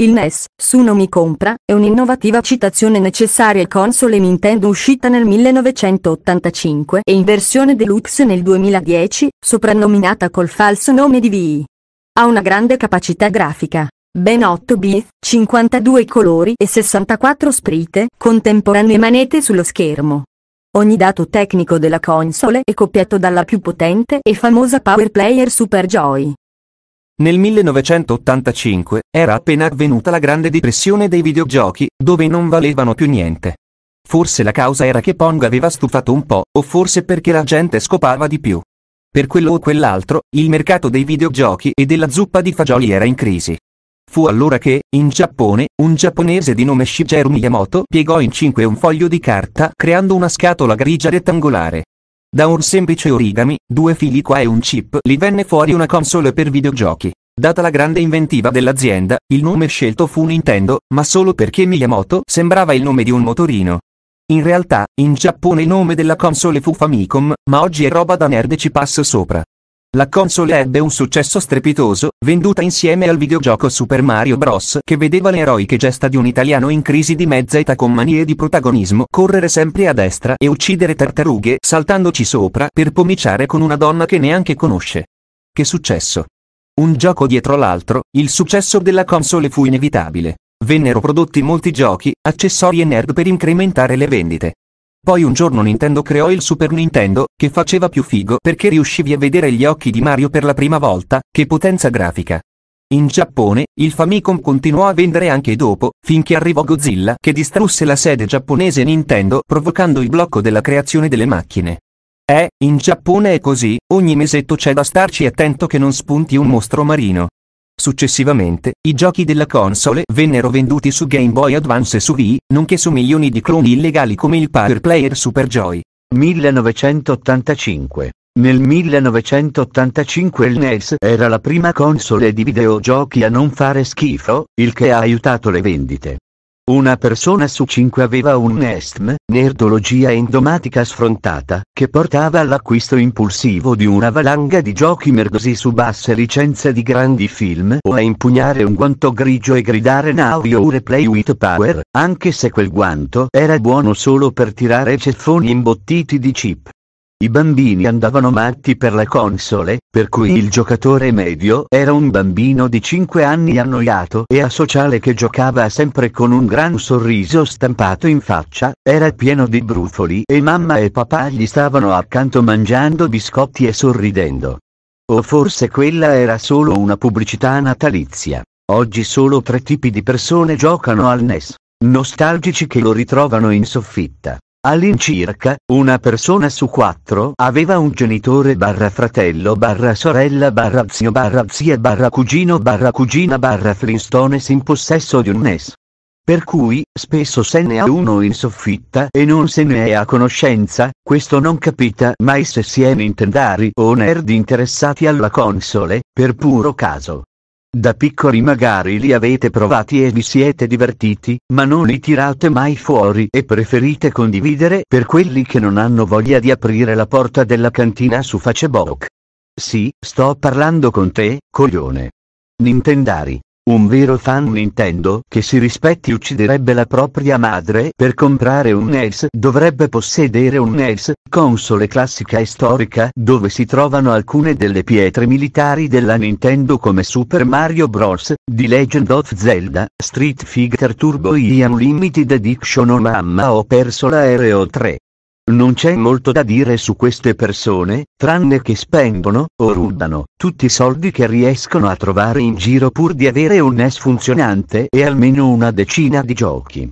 Il NES, Suno mi compra, è un'innovativa citazione necessaria console Nintendo uscita nel 1985 e in versione deluxe nel 2010, soprannominata col falso nome di Wii. Ha una grande capacità grafica. Ben 8 bit, 52 colori e 64 sprite, contemporanee manete sullo schermo. Ogni dato tecnico della console è copiato dalla più potente e famosa Power Player Super Joy. Nel 1985 era appena avvenuta la grande depressione dei videogiochi, dove non valevano più niente. Forse la causa era che Pong aveva stufato un po', o forse perché la gente scopava di più. Per quello o quell'altro, il mercato dei videogiochi e della zuppa di fagioli era in crisi. Fu allora che, in Giappone, un giapponese di nome Shigeru Miyamoto piegò in cinque un foglio di carta creando una scatola grigia rettangolare. Da un semplice origami, due fili qua e un chip li venne fuori una console per videogiochi. Data la grande inventiva dell'azienda, il nome scelto fu Nintendo, ma solo perché Miyamoto sembrava il nome di un motorino. In realtà, in Giappone il nome della console fu Famicom, ma oggi è roba da nerd e ci passo sopra. La console ebbe un successo strepitoso, venduta insieme al videogioco Super Mario Bros. che vedeva le eroiche gesta di un italiano in crisi di mezza età con manie di protagonismo correre sempre a destra e uccidere tartarughe saltandoci sopra per pomiciare con una donna che neanche conosce. Che successo! Un gioco dietro l'altro, il successo della console fu inevitabile. Vennero prodotti molti giochi, accessori e nerd per incrementare le vendite. Poi un giorno Nintendo creò il Super Nintendo, che faceva più figo perché riuscivi a vedere gli occhi di Mario per la prima volta, che potenza grafica. In Giappone, il Famicom continuò a vendere anche dopo, finché arrivò Godzilla che distrusse la sede giapponese Nintendo provocando il blocco della creazione delle macchine. Eh, in Giappone è così, ogni mesetto c'è da starci attento che non spunti un mostro marino. Successivamente, i giochi della console vennero venduti su Game Boy Advance e su Wii, nonché su milioni di cloni illegali come il Power Player Super Joy. 1985 nel 1985 il NES era la prima console di videogiochi a non fare schifo, il che ha aiutato le vendite. Una persona su cinque aveva un NESTM, nerdologia endomatica sfrontata, che portava all'acquisto impulsivo di una valanga di giochi merdosi su basse licenze di grandi film o a impugnare un guanto grigio e gridare Now your play with power, anche se quel guanto era buono solo per tirare ceffoni imbottiti di chip. I bambini andavano matti per la console, per cui il giocatore medio era un bambino di 5 anni annoiato e asociale che giocava sempre con un gran sorriso stampato in faccia, era pieno di brufoli e mamma e papà gli stavano accanto mangiando biscotti e sorridendo. O forse quella era solo una pubblicità natalizia. Oggi solo tre tipi di persone giocano al NES, nostalgici che lo ritrovano in soffitta All'incirca, una persona su quattro aveva un genitore barra fratello barra sorella barra zio barra zia barra cugino barra cugina barra flintstones in possesso di un NES. Per cui, spesso se ne ha uno in soffitta e non se ne è a conoscenza, questo non capita mai se si è nintendari o nerd interessati alla console, per puro caso. Da piccoli magari li avete provati e vi siete divertiti, ma non li tirate mai fuori e preferite condividere per quelli che non hanno voglia di aprire la porta della cantina su Facebook. Sì, sto parlando con te, coglione. Nintendari. Un vero fan Nintendo che si rispetti ucciderebbe la propria madre per comprare un NES dovrebbe possedere un NES, console classica e storica dove si trovano alcune delle pietre militari della Nintendo come Super Mario Bros., The Legend of Zelda, Street Fighter Turbo e Unlimited Edition o Mamma ho perso l'aereo 3. Non c'è molto da dire su queste persone, tranne che spendono, o rubano, tutti i soldi che riescono a trovare in giro pur di avere un NES funzionante e almeno una decina di giochi.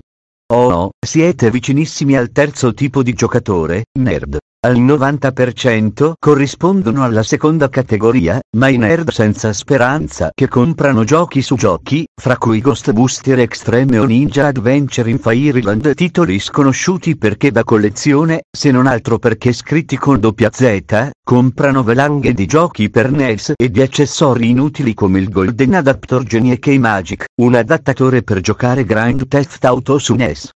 Oh no, siete vicinissimi al terzo tipo di giocatore, nerd al 90% corrispondono alla seconda categoria, ma i nerd senza speranza che comprano giochi su giochi, fra cui Ghostbuster Extreme o Ninja Adventure in Fireland titoli sconosciuti perché da collezione, se non altro perché scritti con doppia Z, comprano velanghe di giochi per NES e di accessori inutili come il Golden Adaptor Genie k Magic, un adattatore per giocare Grand Theft Auto su NES.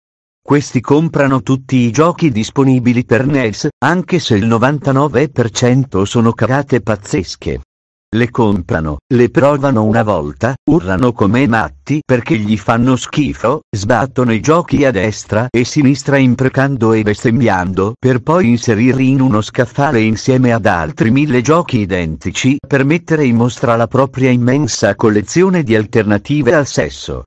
Questi comprano tutti i giochi disponibili per NES, anche se il 99% sono cagate pazzesche. Le comprano, le provano una volta, urlano come matti perché gli fanno schifo, sbattono i giochi a destra e sinistra imprecando e bestemmiando per poi inserirli in uno scaffale insieme ad altri mille giochi identici per mettere in mostra la propria immensa collezione di alternative al sesso.